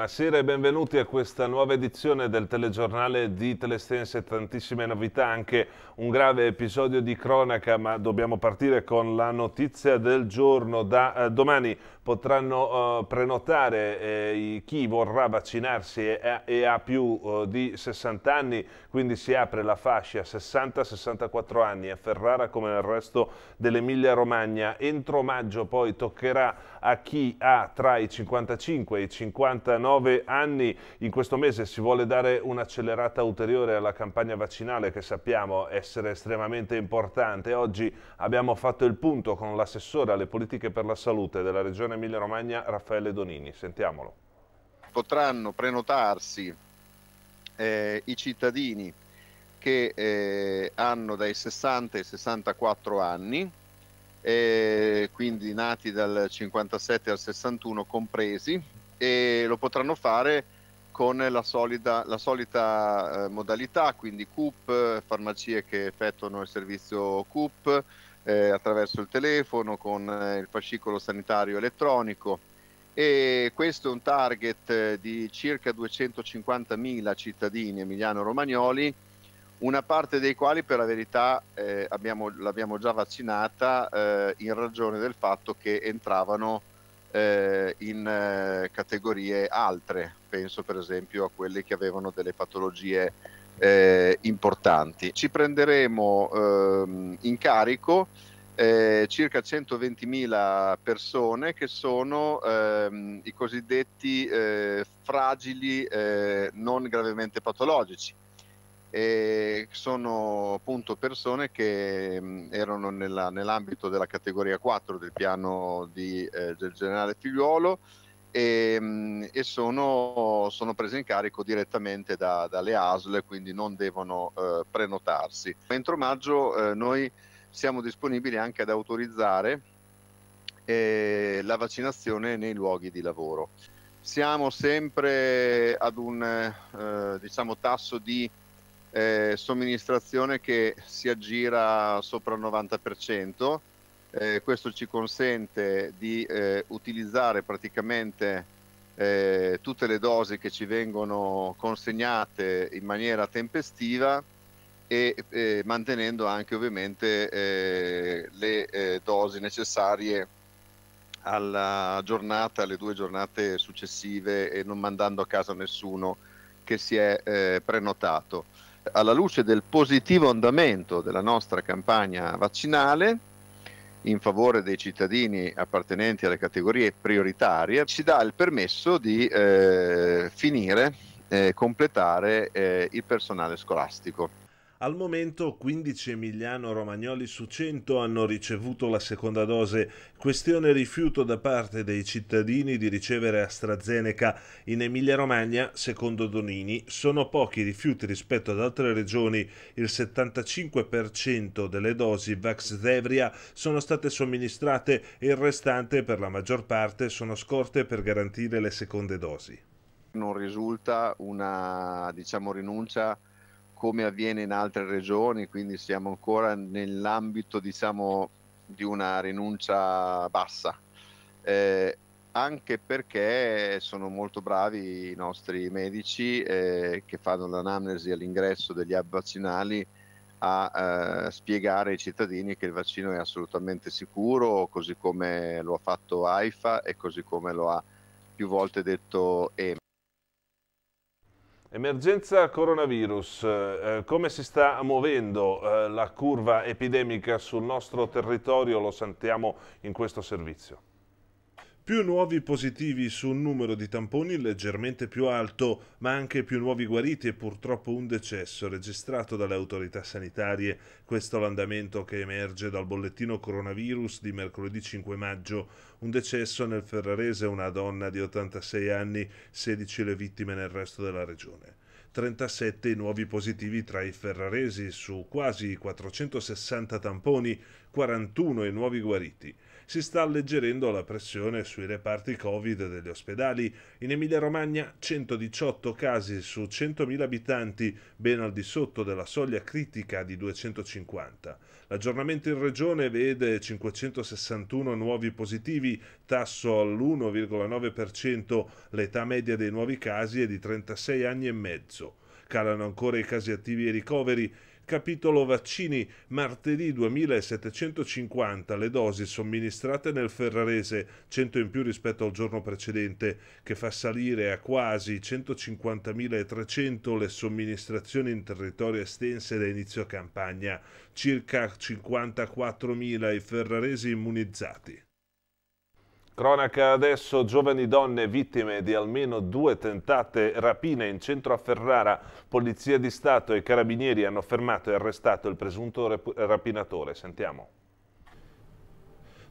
Buonasera e benvenuti a questa nuova edizione del telegiornale di Telestense, tantissime novità, anche un grave episodio di cronaca, ma dobbiamo partire con la notizia del giorno. Da eh, domani potranno eh, prenotare eh, chi vorrà vaccinarsi e, e ha più eh, di 60 anni, quindi si apre la fascia 60-64 anni a Ferrara come nel resto dell'Emilia Romagna. Entro maggio poi toccherà a chi ha tra i 55 e i 59 anni. In questo mese si vuole dare un'accelerata ulteriore alla campagna vaccinale che sappiamo essere estremamente importante. Oggi abbiamo fatto il punto con l'assessore alle politiche per la salute della Regione Emilia-Romagna, Raffaele Donini. Sentiamolo. Potranno prenotarsi eh, i cittadini che eh, hanno dai 60 ai 64 anni e quindi nati dal 57 al 61 compresi, e lo potranno fare con la, solida, la solita eh, modalità, quindi CUP, farmacie che effettuano il servizio CUP eh, attraverso il telefono, con eh, il fascicolo sanitario elettronico. E questo è un target eh, di circa 250.000 cittadini emiliano-romagnoli una parte dei quali per la verità eh, abbiamo, l'abbiamo già vaccinata eh, in ragione del fatto che entravano eh, in eh, categorie altre, penso per esempio a quelli che avevano delle patologie eh, importanti. Ci prenderemo ehm, in carico eh, circa 120.000 persone che sono ehm, i cosiddetti fragili non gravemente patologici e sono appunto persone che mh, erano nella, nell'ambito della categoria 4 del piano di, eh, del generale Figliuolo e, mh, e sono, sono, prese in carico direttamente da, dalle ASL, quindi non devono eh, prenotarsi. Entro maggio eh, noi siamo disponibili anche ad autorizzare eh, la vaccinazione nei luoghi di lavoro. Siamo sempre ad un eh, diciamo, tasso di eh, somministrazione che si aggira sopra il 90%. Eh, questo ci consente di eh, utilizzare praticamente eh, tutte le dosi che ci vengono consegnate in maniera tempestiva e eh, mantenendo anche ovviamente eh, le dosi necessarie alla giornata, alle due giornate successive e non mandando a casa nessuno che si è prenotato alla luce del positivo andamento della nostra campagna vaccinale in favore dei cittadini appartenenti alle categorie prioritarie, ci dà il permesso di eh, finire, eh, completare eh, il personale scolastico. Al momento 15 emiliano-romagnoli su 100 hanno ricevuto la seconda dose, questione rifiuto da parte dei cittadini di ricevere AstraZeneca. In Emilia-Romagna, secondo Donini, sono pochi i rifiuti rispetto ad altre regioni. Il 75% delle dosi Vaxzevria sono state somministrate e il restante, per la maggior parte, sono scorte per garantire le seconde dosi. Non risulta una diciamo, rinuncia come avviene in altre regioni, quindi siamo ancora nell'ambito diciamo, di una rinuncia bassa. Eh, anche perché sono molto bravi i nostri medici eh, che fanno l'anamnesi all'ingresso degli hub vaccinali a eh, spiegare ai cittadini che il vaccino è assolutamente sicuro, così come lo ha fatto AIFA e così come lo ha più volte detto EMA. Emergenza coronavirus, eh, come si sta muovendo eh, la curva epidemica sul nostro territorio lo sentiamo in questo servizio più nuovi positivi su un numero di tamponi leggermente più alto, ma anche più nuovi guariti e purtroppo un decesso registrato dalle autorità sanitarie. Questo è l'andamento che emerge dal bollettino coronavirus di mercoledì 5 maggio. Un decesso nel Ferrarese, una donna di 86 anni, 16 le vittime nel resto della regione. 37 i nuovi positivi tra i ferraresi su quasi 460 tamponi, 41 i nuovi guariti si sta alleggerendo la pressione sui reparti Covid degli ospedali. In Emilia-Romagna 118 casi su 100.000 abitanti, ben al di sotto della soglia critica di 250. L'aggiornamento in regione vede 561 nuovi positivi, tasso all'1,9%, l'età media dei nuovi casi è di 36 anni e mezzo. Calano ancora i casi attivi e ricoveri, Capitolo vaccini, martedì 2750 le dosi somministrate nel Ferrarese, 100 in più rispetto al giorno precedente, che fa salire a quasi 150.300 le somministrazioni in territorio estense da inizio campagna, circa 54.000 i ferraresi immunizzati. Cronaca adesso, giovani donne vittime di almeno due tentate rapine in centro a Ferrara. Polizia di Stato e Carabinieri hanno fermato e arrestato il presunto rapinatore. Sentiamo.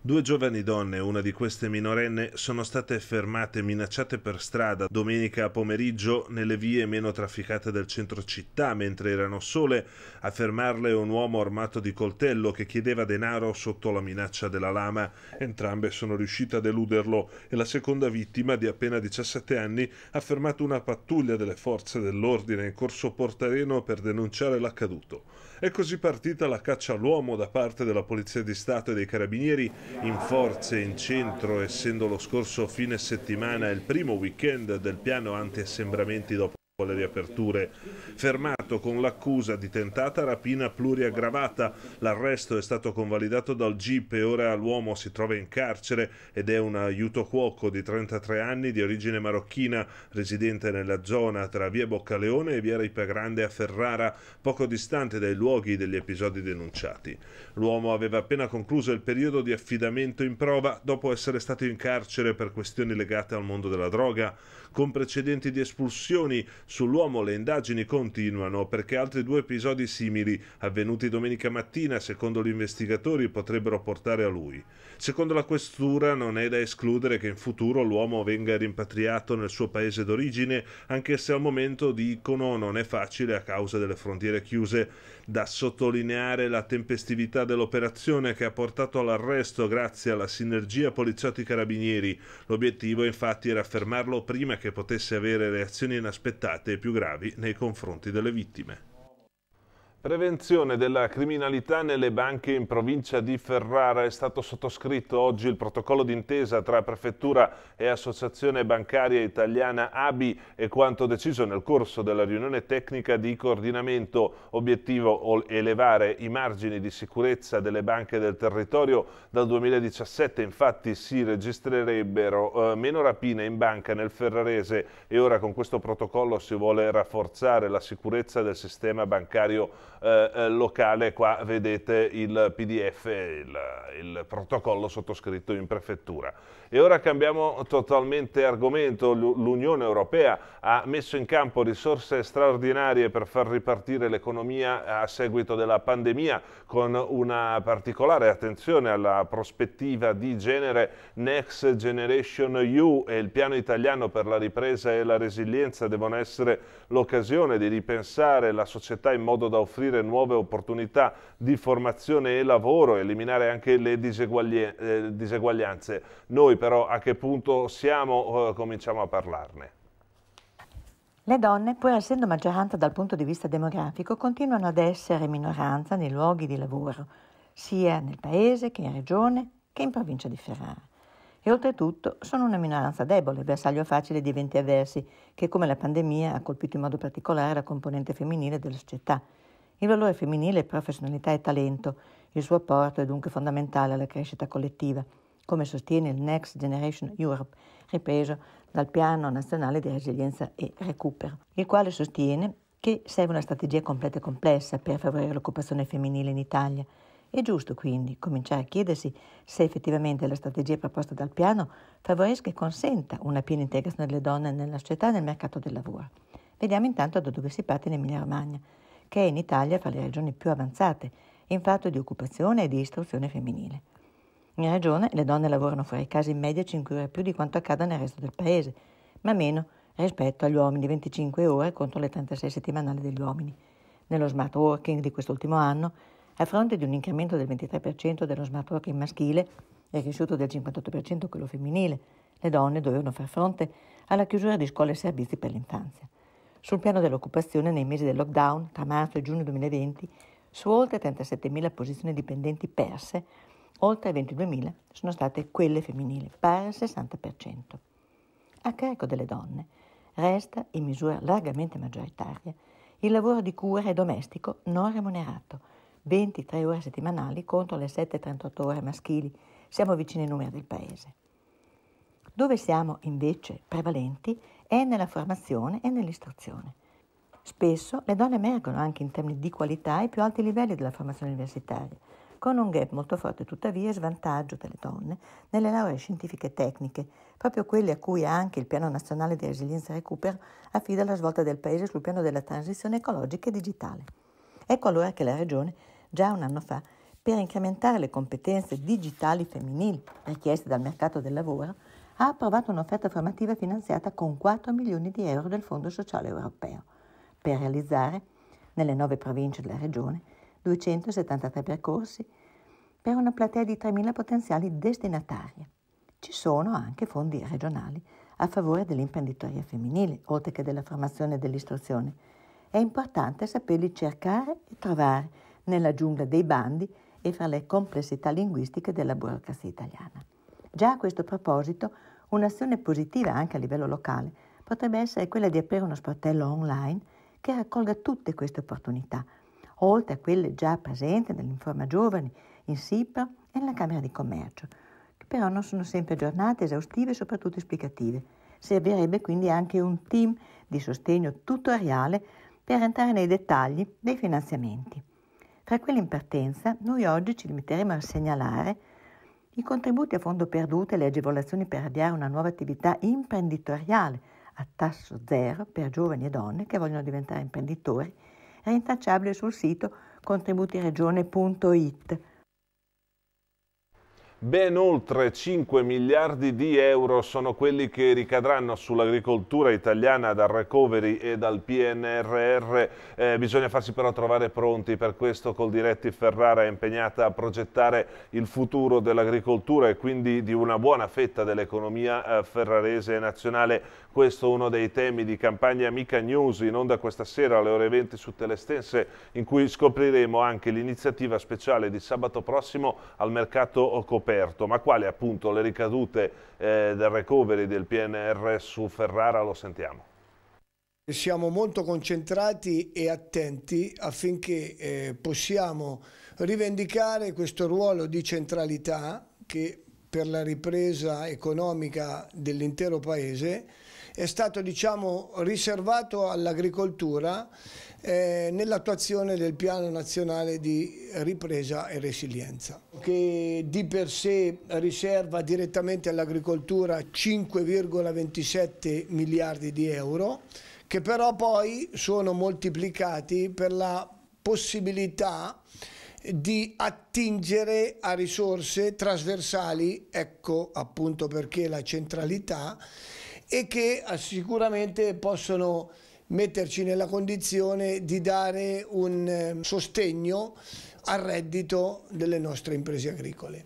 Due giovani donne, una di queste minorenne, sono state fermate e minacciate per strada domenica pomeriggio nelle vie meno trafficate del centro città, mentre erano sole a fermarle un uomo armato di coltello che chiedeva denaro sotto la minaccia della lama. Entrambe sono riuscite a deluderlo e la seconda vittima, di appena 17 anni, ha fermato una pattuglia delle forze dell'ordine in corso Portareno per denunciare l'accaduto. È così partita la caccia all'uomo da parte della Polizia di Stato e dei Carabinieri in forze in centro, essendo lo scorso fine settimana il primo weekend del piano anti-assembramenti dopo le riaperture. Fermato con l'accusa di tentata rapina pluriaggravata, l'arresto è stato convalidato dal GIP e ora l'uomo si trova in carcere ed è un aiuto cuoco di 33 anni di origine marocchina, residente nella zona tra via Boccaleone e via Ripa Grande a Ferrara, poco distante dai luoghi degli episodi denunciati. L'uomo aveva appena concluso il periodo di affidamento in prova dopo essere stato in carcere per questioni legate al mondo della droga con precedenti di espulsioni. Sull'uomo le indagini continuano perché altri due episodi simili avvenuti domenica mattina, secondo gli investigatori, potrebbero portare a lui. Secondo la questura non è da escludere che in futuro l'uomo venga rimpatriato nel suo paese d'origine, anche se al momento dicono non è facile a causa delle frontiere chiuse. Da sottolineare la tempestività dell'operazione che ha portato all'arresto grazie alla sinergia poliziotti carabinieri. L'obiettivo infatti era fermarlo prima che potesse avere reazioni inaspettate e più gravi nei confronti delle vittime. Prevenzione della criminalità nelle banche in provincia di Ferrara. È stato sottoscritto oggi il protocollo d'intesa tra Prefettura e Associazione Bancaria Italiana ABI e quanto deciso nel corso della riunione tecnica di coordinamento. Obiettivo elevare i margini di sicurezza delle banche del territorio. Dal 2017 infatti si registrerebbero eh, meno rapine in banca nel ferrarese e ora con questo protocollo si vuole rafforzare la sicurezza del sistema bancario eh, eh, locale. Qua vedete il PDF, il, il protocollo sottoscritto in prefettura. E ora cambiamo totalmente argomento. L'Unione Europea ha messo in campo risorse straordinarie per far ripartire l'economia a seguito della pandemia con una particolare attenzione alla prospettiva di genere Next Generation EU e il piano italiano per la ripresa e la resilienza devono essere l'occasione di ripensare la società in modo da offrire nuove opportunità di formazione e lavoro, eliminare anche le eh, diseguaglianze. Noi però a che punto siamo eh, cominciamo a parlarne. Le donne, pur essendo maggioranza dal punto di vista demografico, continuano ad essere minoranza nei luoghi di lavoro, sia nel paese che in regione che in provincia di Ferrara. E oltretutto sono una minoranza debole, bersaglio facile di eventi avversi che come la pandemia ha colpito in modo particolare la componente femminile della società. Il valore femminile è professionalità e talento, il suo apporto è dunque fondamentale alla crescita collettiva come sostiene il Next Generation Europe, ripreso dal Piano Nazionale di Resilienza e Recupero, il quale sostiene che serve una strategia completa e complessa per favorire l'occupazione femminile in Italia. È giusto quindi cominciare a chiedersi se effettivamente la strategia proposta dal piano favorisca e consenta una piena integrazione delle donne nella società e nel mercato del lavoro. Vediamo intanto da dove si parte in Emilia-Romagna, che è in Italia fra le regioni più avanzate in fatto di occupazione e di istruzione femminile. In regione le donne lavorano fra i casi in media 5 ore più di quanto accada nel resto del paese, ma meno rispetto agli uomini 25 ore contro le 36 settimanali degli uomini. Nello smart working di quest'ultimo anno, a fronte di un incremento del 23% dello smart working maschile e cresciuto del 58% quello femminile, le donne dovevano far fronte alla chiusura di scuole e servizi per l'infanzia. Sul piano dell'occupazione, nei mesi del lockdown, tra marzo e giugno 2020, su oltre 37.000 posizioni dipendenti perse, oltre 22.000 sono state quelle femminili, pari al 60%. A carico delle donne resta, in misura largamente maggioritaria, il lavoro di cura e domestico non remunerato, 23 ore settimanali contro le 7-38 ore maschili, siamo vicini ai numeri del paese. Dove siamo invece prevalenti è nella formazione e nell'istruzione. Spesso le donne emergono anche in termini di qualità ai più alti livelli della formazione universitaria, con un gap molto forte tuttavia e svantaggio per le donne nelle lauree scientifiche e tecniche, proprio quelle a cui anche il Piano Nazionale di Resilienza e Recupero affida la svolta del Paese sul piano della transizione ecologica e digitale. Ecco allora che la Regione, già un anno fa, per incrementare le competenze digitali femminili richieste dal mercato del lavoro, ha approvato un'offerta formativa finanziata con 4 milioni di euro del Fondo Sociale Europeo per realizzare, nelle nove province della Regione, 273 percorsi per una platea di 3.000 potenziali destinatari. Ci sono anche fondi regionali a favore dell'imprenditoria femminile, oltre che della formazione e dell'istruzione. È importante saperli cercare e trovare nella giungla dei bandi e fra le complessità linguistiche della burocrazia italiana. Già a questo proposito, un'azione positiva anche a livello locale potrebbe essere quella di aprire uno sportello online che raccolga tutte queste opportunità, oltre a quelle già presenti nell'Informa Giovani, in SIPA e nella Camera di Commercio, che però non sono sempre aggiornate, esaustive e soprattutto esplicative. Servirebbe quindi anche un team di sostegno tutoriale per entrare nei dettagli dei finanziamenti. Tra quelli in partenza, noi oggi ci limiteremo a segnalare i contributi a fondo perduto e le agevolazioni per avviare una nuova attività imprenditoriale a tasso zero per giovani e donne che vogliono diventare imprenditori è intacciabile sul sito contributiregione.it. Ben oltre 5 miliardi di euro sono quelli che ricadranno sull'agricoltura italiana dal recovery e dal PNRR. Eh, bisogna farsi però trovare pronti, per questo Coldiretti Ferrara è impegnata a progettare il futuro dell'agricoltura e quindi di una buona fetta dell'economia eh, ferrarese e nazionale. Questo è uno dei temi di Campagna Amica News in onda questa sera alle ore 20 su Telestense in cui scopriremo anche l'iniziativa speciale di sabato prossimo al mercato coperto, ma quali appunto le ricadute eh, del recovery del PNR su Ferrara lo sentiamo. Siamo molto concentrati e attenti affinché eh, possiamo rivendicare questo ruolo di centralità che per la ripresa economica dell'intero Paese è stato diciamo, riservato all'agricoltura eh, nell'attuazione del piano nazionale di ripresa e resilienza, che di per sé riserva direttamente all'agricoltura 5,27 miliardi di euro, che però poi sono moltiplicati per la possibilità di attingere a risorse trasversali, ecco appunto perché la centralità e che ah, sicuramente possono metterci nella condizione di dare un ehm, sostegno al reddito delle nostre imprese agricole.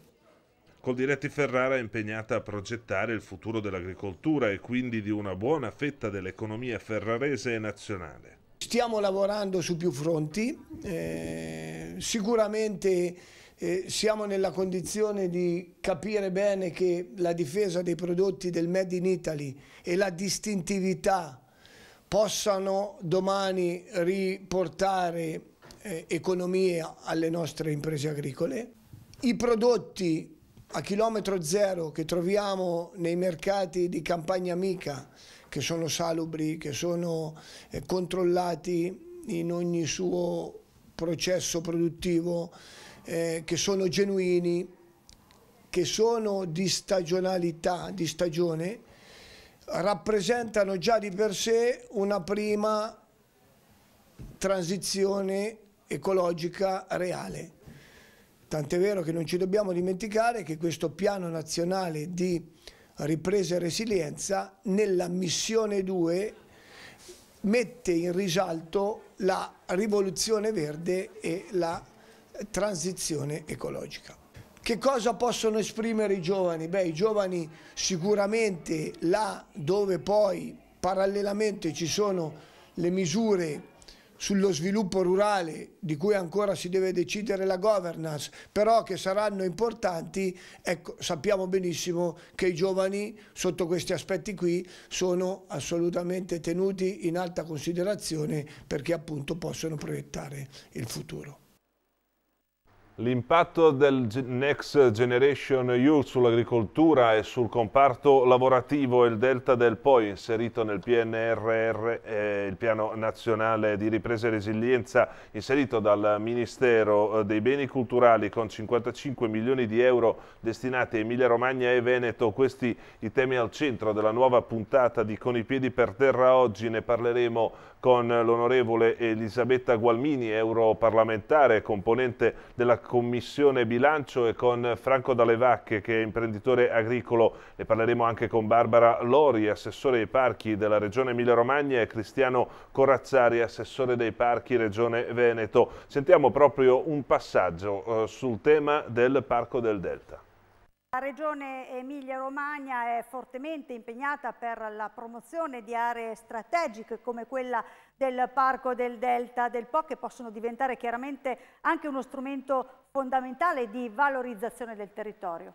Coldiretti Ferrara è impegnata a progettare il futuro dell'agricoltura e quindi di una buona fetta dell'economia ferrarese e nazionale. Stiamo lavorando su più fronti, eh, sicuramente eh, siamo nella condizione di capire bene che la difesa dei prodotti del Made in Italy e la distintività possano domani riportare eh, economia alle nostre imprese agricole. I prodotti a chilometro zero che troviamo nei mercati di campagna amica, che sono salubri, che sono eh, controllati in ogni suo processo produttivo, eh, che sono genuini, che sono di stagionalità, di stagione, rappresentano già di per sé una prima transizione ecologica reale. Tant'è vero che non ci dobbiamo dimenticare che questo piano nazionale di ripresa e resilienza nella missione 2 mette in risalto la rivoluzione verde e la transizione ecologica. Che cosa possono esprimere i giovani? Beh, i giovani sicuramente là dove poi parallelamente ci sono le misure sullo sviluppo rurale di cui ancora si deve decidere la governance, però che saranno importanti, ecco, sappiamo benissimo che i giovani sotto questi aspetti qui sono assolutamente tenuti in alta considerazione perché appunto possono proiettare il futuro. L'impatto del Next Generation EU sull'agricoltura e sul comparto lavorativo e il delta del POI inserito nel PNRR, eh, il Piano Nazionale di Ripresa e Resilienza, inserito dal Ministero eh, dei Beni Culturali con 55 milioni di euro destinati a Emilia Romagna e Veneto. Questi i temi al centro della nuova puntata di Con i piedi per terra oggi. Ne parleremo con l'onorevole Elisabetta Gualmini, europarlamentare, componente della Commissione Bilancio e con Franco Dalle Vacche che è imprenditore agricolo e parleremo anche con Barbara Lori, assessore ai parchi della Regione Emilia-Romagna e Cristiano Corazzari, assessore dei parchi Regione Veneto. Sentiamo proprio un passaggio eh, sul tema del Parco del Delta. La regione Emilia-Romagna è fortemente impegnata per la promozione di aree strategiche come quella del parco del delta del Po che possono diventare chiaramente anche uno strumento fondamentale di valorizzazione del territorio.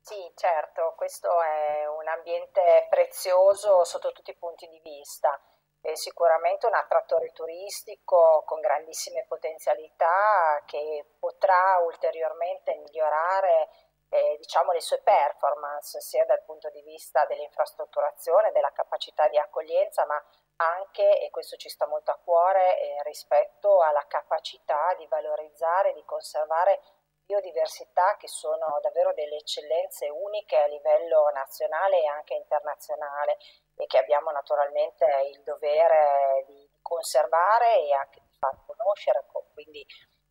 Sì, certo, questo è un ambiente prezioso sotto tutti i punti di vista. È sicuramente un attrattore turistico con grandissime potenzialità che potrà ulteriormente migliorare eh, diciamo, le sue performance sia dal punto di vista dell'infrastrutturazione, della capacità di accoglienza, ma anche, e questo ci sta molto a cuore, eh, rispetto alla capacità di valorizzare, di conservare biodiversità che sono davvero delle eccellenze uniche a livello nazionale e anche internazionale e che abbiamo naturalmente il dovere di conservare e anche di far conoscere, quindi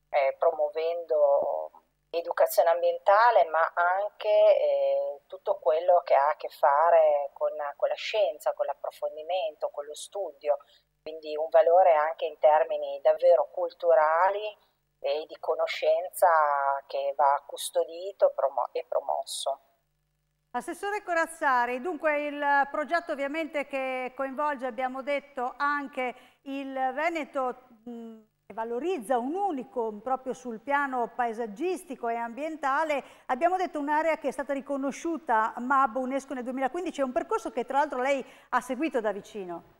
eh, promuovendo educazione ambientale, ma anche eh, tutto quello che ha a che fare con, con la scienza, con l'approfondimento, con lo studio, quindi un valore anche in termini davvero culturali e di conoscenza che va custodito e promosso. Assessore Corazzari, dunque il progetto ovviamente che coinvolge, abbiamo detto, anche il Veneto, valorizza un unicum proprio sul piano paesaggistico e ambientale. Abbiamo detto un'area che è stata riconosciuta MAB UNESCO nel 2015, è un percorso che tra l'altro lei ha seguito da vicino.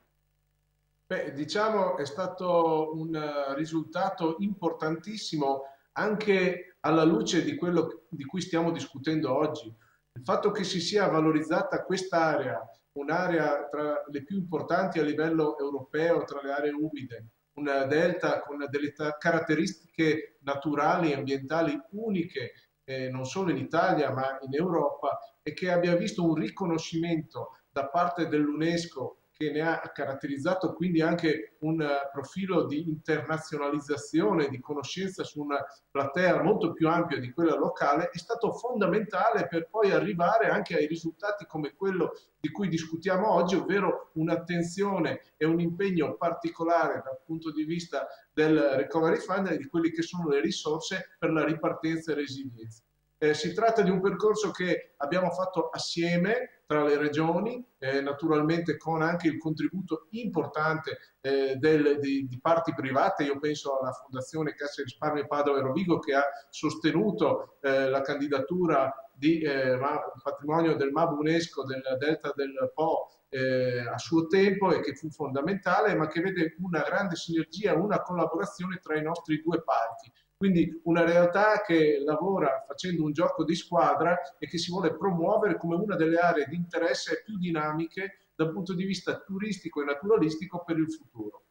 Beh, diciamo è stato un eh, risultato importantissimo anche alla luce di quello di cui stiamo discutendo oggi. Il fatto che si sia valorizzata quest'area, un'area tra le più importanti a livello europeo, tra le aree umide, un delta con delle caratteristiche naturali e ambientali uniche eh, non solo in Italia ma in Europa e che abbia visto un riconoscimento da parte dell'UNESCO che ne ha caratterizzato quindi anche un eh, profilo di internazionalizzazione, di conoscenza su una platea molto più ampia di quella locale, è stato fondamentale per poi arrivare anche ai risultati come quello di cui discutiamo oggi, ovvero un'attenzione e un impegno particolare dal punto di vista del Recovery Fund e di quelle che sono le risorse per la ripartenza e resilienza. Eh, si tratta di un percorso che abbiamo fatto assieme tra le regioni, eh, naturalmente con anche il contributo importante eh, del, di, di, parti private. Io penso alla Fondazione Cassa Risparmio Padova e Rovigo che ha sostenuto eh, la candidatura di eh, patrimonio del MAB UNESCO del Delta del Po eh, a suo tempo e che fu fondamentale, ma che vede una grande sinergia, una collaborazione tra i nostri due parti. Quindi una realtà che lavora facendo un gioco di squadra e che si vuole promuovere come una delle aree di interesse più dinamiche dal punto di vista turistico e naturalistico per il futuro.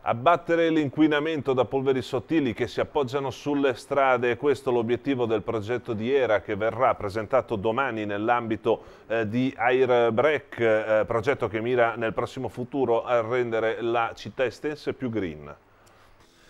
Abbattere l'inquinamento da polveri sottili che si appoggiano sulle strade, è questo l'obiettivo del progetto di ERA che verrà presentato domani nell'ambito eh, di Airbreak, eh, progetto che mira nel prossimo futuro a rendere la città estense più green.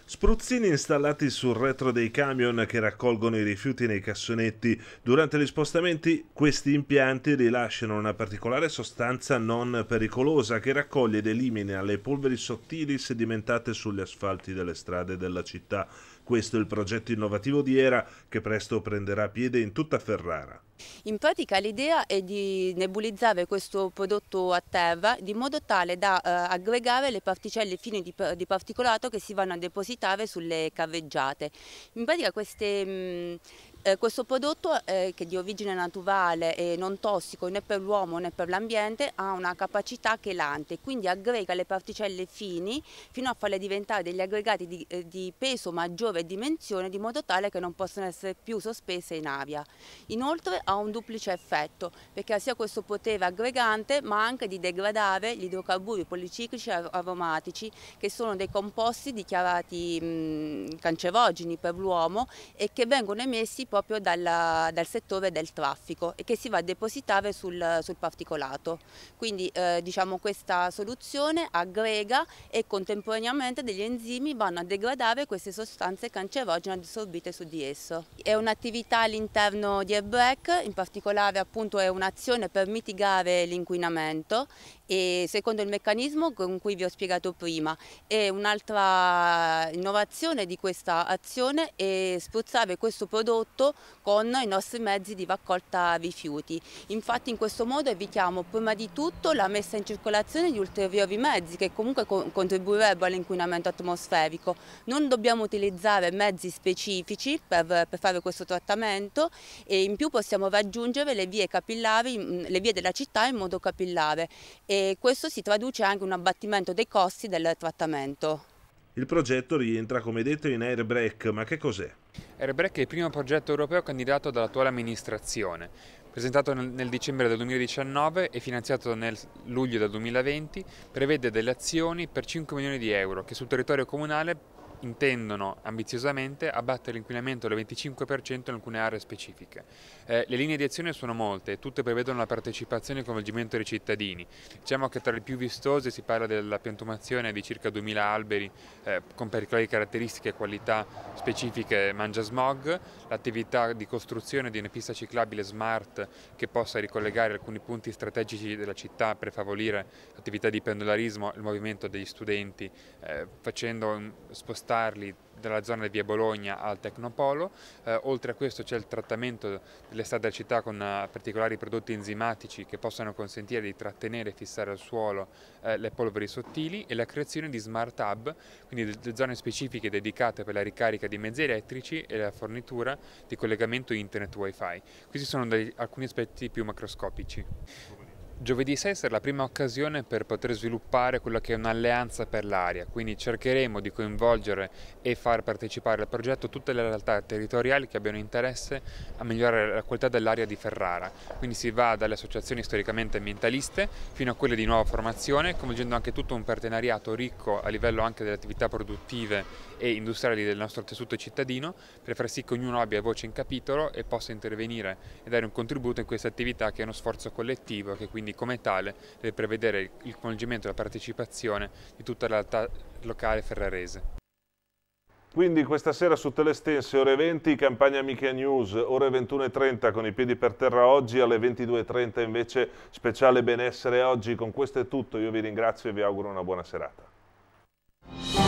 Spruzzini installati sul retro dei camion che raccolgono i rifiuti nei cassonetti. Durante gli spostamenti questi impianti rilasciano una particolare sostanza non pericolosa che raccoglie ed elimina le polveri sottili sedimentate sugli asfalti delle strade della città. Questo è il progetto innovativo di ERA che presto prenderà piede in tutta Ferrara. In pratica l'idea è di nebulizzare questo prodotto a terra di modo tale da eh, aggregare le particelle fine di, di, particolato che si vanno a depositare sulle carreggiate. In pratica queste, mh, mm, eh, questo prodotto eh, che è di origine naturale e non tossico né per l'uomo né per l'ambiente ha una capacità chelante, quindi aggrega le particelle fini fino a farle diventare degli aggregati di, eh, di peso maggiore e dimensione di modo tale che non possono essere più sospese in aria. Inoltre ha un duplice effetto perché ha sia questo potere aggregante ma anche di degradare gli idrocarburi policiclici aromatici che sono dei composti dichiarati mh, cancerogeni per l'uomo e che vengono emessi proprio dalla, dal settore del traffico e che si va a depositare sul, sul particolato. Quindi eh, diciamo questa soluzione aggrega e contemporaneamente degli enzimi vanno a degradare queste sostanze cancerogene assorbite su di esso. È un'attività all'interno di Airbreak in particolare appunto è un'azione per mitigare l'inquinamento e secondo il meccanismo con cui vi ho spiegato prima e un'altra innovazione di questa azione è spruzzare questo prodotto con i nostri mezzi di raccolta rifiuti. Infatti in questo modo evitiamo prima di tutto la messa in circolazione di ulteriori mezzi che comunque contribuirebbero all'inquinamento atmosferico. Non dobbiamo utilizzare mezzi specifici per, per fare questo trattamento e in più possiamo dobbiamo raggiungere le vie, capillari, le vie della città in modo capillare e questo si traduce anche in un abbattimento dei costi del trattamento. Il progetto rientra, come detto, in Airbreak, ma che cos'è? Airbreak è il primo progetto europeo candidato dall'attuale amministrazione, presentato nel dicembre del 2019 e finanziato nel luglio del 2020, prevede delle azioni per 5 milioni di euro che sul territorio comunale intendono ambiziosamente abbattere l'inquinamento del 25% in alcune aree specifiche. Eh, le linee di azione sono molte e tutte prevedono la partecipazione e il coinvolgimento dei cittadini. Diciamo che tra le più vistose si parla della piantumazione di circa 2000 alberi eh, con particolari caratteristiche e qualità specifiche mangia smog, l'attività di costruzione di una pista ciclabile smart che possa ricollegare alcuni punti strategici della città per favorire l'attività di pendolarismo e il movimento degli studenti, eh, facendo spostare spostarli dalla zona di via Bologna al Tecnopolo, eh, oltre a questo c'è il trattamento delle strade della città con uh, particolari prodotti enzimatici che possano consentire di trattenere e fissare al suolo eh, le polveri sottili e la creazione di smart hub, quindi delle zone specifiche dedicate per la ricarica di mezzi elettrici e la fornitura di collegamento internet wifi. Questi sono dei, alcuni aspetti più macroscopici. Giovedì 6 sarà la prima occasione per poter sviluppare quella che è un'alleanza per l'aria, quindi cercheremo di coinvolgere e far partecipare al progetto tutte le realtà territoriali che abbiano interesse a migliorare la qualità dell'aria di Ferrara. Quindi si va dalle associazioni storicamente ambientaliste fino a quelle di nuova formazione, coinvolgendo anche tutto un partenariato ricco a livello anche delle attività produttive e industriali del nostro tessuto cittadino, per far sì che ognuno abbia voce in capitolo e possa intervenire e dare un contributo in questa attività che è uno sforzo collettivo che quindi quindi come tale deve prevedere il coinvolgimento e la partecipazione di tutta la realtà locale ferrarese. Quindi questa sera su Telestense ore 20 Campagna Amica News, ore 21.30 con i piedi per terra oggi, alle 22.30 invece speciale benessere oggi. Con questo è tutto, io vi ringrazio e vi auguro una buona serata.